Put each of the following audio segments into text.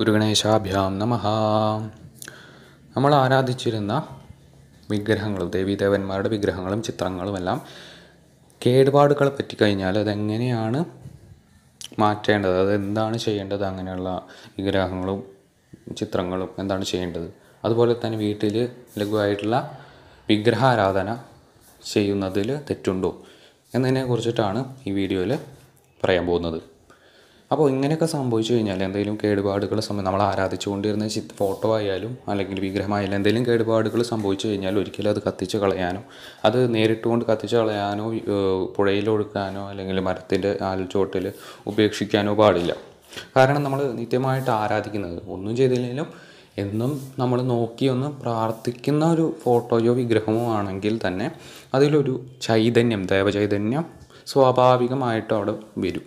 ഗുരുഗണേശാഭ്യാം നമ നമ്മൾ ആരാധിച്ചിരുന്ന വിഗ്രഹങ്ങളും ദേവീദേവന്മാരുടെ വിഗ്രഹങ്ങളും ചിത്രങ്ങളുമെല്ലാം കേടുപാടുകളെ പറ്റി കഴിഞ്ഞാൽ അതെങ്ങനെയാണ് മാറ്റേണ്ടത് അതെന്താണ് ചെയ്യേണ്ടത് അങ്ങനെയുള്ള വിഗ്രഹങ്ങളും ചിത്രങ്ങളും എന്താണ് ചെയ്യേണ്ടത് അതുപോലെ തന്നെ വീട്ടിൽ ലഘുവായിട്ടുള്ള വിഗ്രഹാരാധന ചെയ്യുന്നതിൽ തെറ്റുണ്ടോ എന്നതിനെ കുറിച്ചിട്ടാണ് ഈ വീഡിയോയിൽ പറയാൻ പോകുന്നത് അപ്പോൾ ഇങ്ങനെയൊക്കെ സംഭവിച്ചു കഴിഞ്ഞാൽ എന്തെങ്കിലും കേടുപാടുകൾ സംബന്ധം നമ്മൾ ആരാധിച്ചുകൊണ്ടിരുന്ന ചിത് ഫോട്ടോ ആയാലും അല്ലെങ്കിൽ വിഗ്രഹമായാലും എന്തെങ്കിലും കേടുപാടുകൾ സംഭവിച്ചു കഴിഞ്ഞാൽ ഒരിക്കലും അത് കത്തിച്ച് കളയാനോ അത് നേരിട്ടുകൊണ്ട് കത്തിച്ച് കളയാനോ പുഴയിലൊഴുക്കാനോ അല്ലെങ്കിൽ മരത്തിൻ്റെ ആൽച്ചോട്ടിൽ ഉപേക്ഷിക്കാനോ പാടില്ല കാരണം നമ്മൾ നിത്യമായിട്ട് ആരാധിക്കുന്നത് ഒന്നും ചെയ്തില്ലെങ്കിലും എന്നും നമ്മൾ നോക്കിയൊന്ന് പ്രാർത്ഥിക്കുന്ന ഒരു ഫോട്ടോയോ വിഗ്രഹമോ ആണെങ്കിൽ തന്നെ അതിലൊരു ചൈതന്യം ദേവചൈതന്യം സ്വാഭാവികമായിട്ട് അവിടെ വരും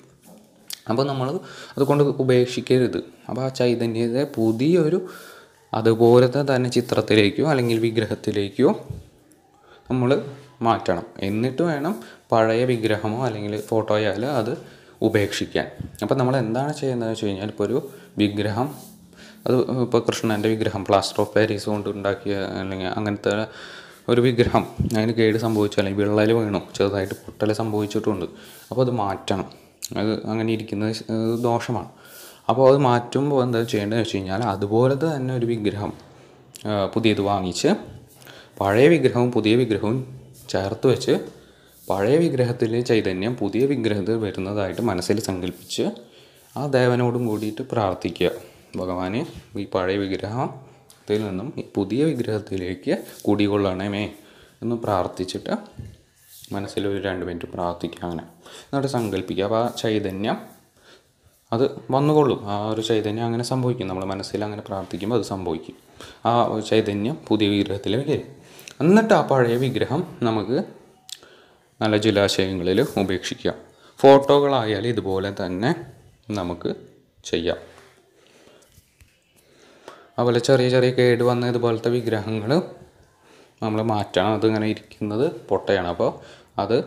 അപ്പോൾ നമ്മൾ അതുകൊണ്ട് ഉപേക്ഷിക്കരുത് അപ്പോൾ ആ ചൈതന്യത്തെ പുതിയൊരു അതുപോലത്തെ തന്നെ ചിത്രത്തിലേക്കോ അല്ലെങ്കിൽ വിഗ്രഹത്തിലേക്കോ നമ്മൾ മാറ്റണം എന്നിട്ട് വേണം പഴയ വിഗ്രഹമോ അല്ലെങ്കിൽ ഫോട്ടോയായാലും അത് ഉപേക്ഷിക്കാൻ അപ്പോൾ നമ്മൾ എന്താണ് ചെയ്യുന്നത് വെച്ച് കഴിഞ്ഞാൽ ഇപ്പോൾ ഒരു വിഗ്രഹം അത് ഇപ്പോൾ കൃഷ്ണൻ്റെ വിഗ്രഹം പ്ലാസ്റ്റർ ഓഫ് പാരീസ് കൊണ്ട് ഉണ്ടാക്കിയ അല്ലെങ്കിൽ അങ്ങനത്തെ ഒരു വിഗ്രഹം അതിന് കേട് സംഭവിച്ചു അല്ലെങ്കിൽ വിള്ളൽ വീണു ചെറുതായിട്ട് പൊട്ടൽ സംഭവിച്ചിട്ടുണ്ട് അപ്പോൾ അത് മാറ്റണം അത് അങ്ങനെ ഇരിക്കുന്നത് ദോഷമാണ് അപ്പോൾ അത് മാറ്റുമ്പോൾ എന്താ ചെയ്യേണ്ടതെന്ന് വെച്ച് കഴിഞ്ഞാൽ അതുപോലത്തെ തന്നെ ഒരു വിഗ്രഹം പുതിയത് വാങ്ങിച്ച് പഴയ വിഗ്രഹവും പുതിയ വിഗ്രഹവും ചേർത്ത് വെച്ച് പഴയ വിഗ്രഹത്തിലെ ചൈതന്യം പുതിയ വിഗ്രഹത്തിൽ വരുന്നതായിട്ട് മനസ്സിൽ സങ്കല്പിച്ച് ആ ദേവനോടും കൂടിയിട്ട് പ്രാർത്ഥിക്കുക ഭഗവാന് ഈ പഴയ വിഗ്രഹത്തിൽ നിന്നും ഈ പുതിയ വിഗ്രഹത്തിലേക്ക് കുടികൊള്ളണമേ എന്ന് പ്രാർത്ഥിച്ചിട്ട് മനസ്സിൽ ഒരു രണ്ട് മിനിറ്റ് പ്രാർത്ഥിക്കുക അങ്ങനെ എന്നിട്ട് സങ്കല്പിക്കുക അപ്പോൾ ആ ചൈതന്യം അത് വന്നുകൊള്ളും ആ ഒരു ചൈതന്യം അങ്ങനെ സംഭവിക്കും നമ്മൾ മനസ്സിൽ അങ്ങനെ പ്രാർത്ഥിക്കുമ്പോൾ അത് സംഭവിക്കും ആ ചൈതന്യം പുതിയ വിഗ്രഹത്തിൽ വരും എന്നിട്ട് ആ പഴയ വിഗ്രഹം നമുക്ക് നല്ല ജലാശയങ്ങളിൽ ഉപേക്ഷിക്കാം ഫോട്ടോകളായാലും ഇതുപോലെ തന്നെ നമുക്ക് ചെയ്യാം അതുപോലെ ചെറിയ ചെറിയ കേട് വന്ന ഇതുപോലത്തെ വിഗ്രഹങ്ങൾ നമ്മൾ മാറ്റണം അതിങ്ങനെ ഇരിക്കുന്നത് പൊട്ടയാണ് അപ്പോൾ അത്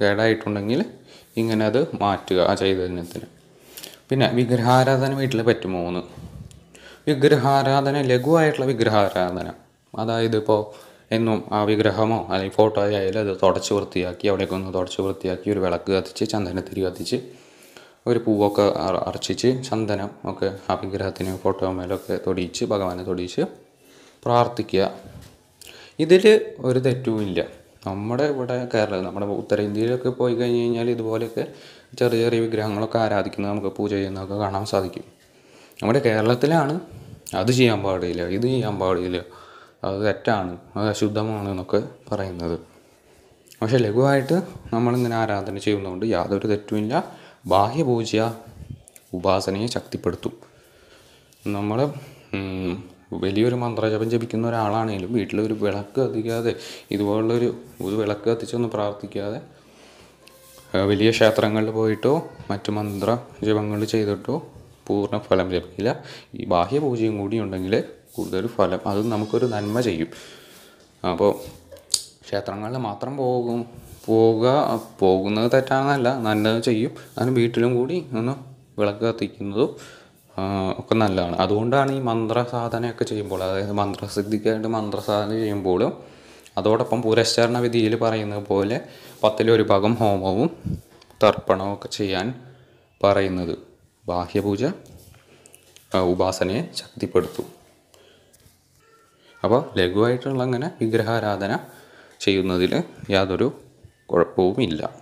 കേടായിട്ടുണ്ടെങ്കിൽ ഇങ്ങനെ അത് മാറ്റുക ആ ചൈതന്യത്തിന് പിന്നെ വിഗ്രഹാരാധന വീട്ടിൽ പറ്റും മൂന്ന് വിഗ്രഹാരാധന ലഘുവായിട്ടുള്ള വിഗ്രഹാരാധന അതായത് ഇപ്പോൾ എന്നും ആ വിഗ്രഹമോ അല്ലെങ്കിൽ ഫോട്ടോ ആയാലും അത് തുടച്ച് വൃത്തിയാക്കി അവിടെയൊക്കെ ഒന്ന് തുടച്ച് വൃത്തിയാക്കി ഒരു വിളക്ക് കത്തിച്ച് ചന്ദനത്തിരി കത്തിച്ച് ഒരു പൂവൊക്കെ അർച്ചിച്ച് ചന്ദനം ഒക്കെ ആ വിഗ്രഹത്തിന് ഫോട്ടോ മേലൊക്കെ തൊടിയിച്ച് ഭഗവാനെ തൊടിയിച്ച് പ്രാർത്ഥിക്കുക ഇതിൽ ഒരു തെറ്റുമില്ല നമ്മുടെ ഇവിടെ കേരളം നമ്മുടെ ഉത്തരേന്ത്യയിലൊക്കെ പോയി കഴിഞ്ഞ് കഴിഞ്ഞാൽ ഇതുപോലെയൊക്കെ ചെറിയ ചെറിയ വിഗ്രഹങ്ങളൊക്കെ ആരാധിക്കുന്നത് നമുക്ക് പൂജ ചെയ്യുന്നതൊക്കെ കാണാൻ സാധിക്കും നമ്മുടെ കേരളത്തിലാണ് അത് ചെയ്യാൻ പാടില്ല ഇത് ചെയ്യാൻ പാടില്ല അത് തെറ്റാണ് അത് അശുദ്ധമാണ് എന്നൊക്കെ പറയുന്നത് പക്ഷെ ലഘുവായിട്ട് നമ്മളിങ്ങനെ ആരാധന ചെയ്യുന്നതുകൊണ്ട് യാതൊരു തെറ്റുമില്ല ബാഹ്യപൂജ ഉപാസനയെ ശക്തിപ്പെടുത്തും നമ്മൾ വലിയൊരു മന്ത്രജപം ജപിക്കുന്ന ഒരാളാണെങ്കിലും വീട്ടിലൊരു വിളക്ക് കത്തിക്കാതെ ഇതുപോലുള്ളൊരു ഒരു വിളക്ക് കത്തിച്ചൊന്ന് പ്രാർത്ഥിക്കാതെ വലിയ ക്ഷേത്രങ്ങളിൽ പോയിട്ടോ മറ്റ് മന്ത്ര ജപങ്ങൾ ചെയ്തിട്ടോ പൂർണ്ണ ഫലം ലഭിക്കില്ല ഈ ബാഹ്യപൂജയും കൂടി ഉണ്ടെങ്കിൽ കൂടുതൽ ഫലം അത് നമുക്കൊരു നന്മ ചെയ്യും അപ്പോൾ ക്ഷേത്രങ്ങളിൽ മാത്രം പോകും പോവുക പോകുന്നത് തെറ്റാണെന്നല്ല നല്ലത് ചെയ്യും അതിന് വീട്ടിലും കൂടി ഒന്ന് വിളക്ക് കത്തിക്കുന്നതും ഒക്കെ നല്ലതാണ് അതുകൊണ്ടാണ് ഈ മന്ത്രസാധനയൊക്കെ ചെയ്യുമ്പോൾ അതായത് മന്ത്രസിദ്ധിക്കായിട്ട് മന്ത്രസാധന ചെയ്യുമ്പോൾ അതോടൊപ്പം പുരസ്കരണ വിധിയിൽ പറയുന്നത് പോലെ പത്തിലൊരു ഭാഗം ഹോമവും തർപ്പണവും ഒക്കെ ചെയ്യാൻ പറയുന്നത് ബാഹ്യപൂജ ഉപാസനയെ ശക്തിപ്പെടുത്തും അപ്പോൾ ലഘുവായിട്ടുള്ള അങ്ങനെ വിഗ്രഹാരാധന ചെയ്യുന്നതിൽ യാതൊരു കുഴപ്പവുമില്ല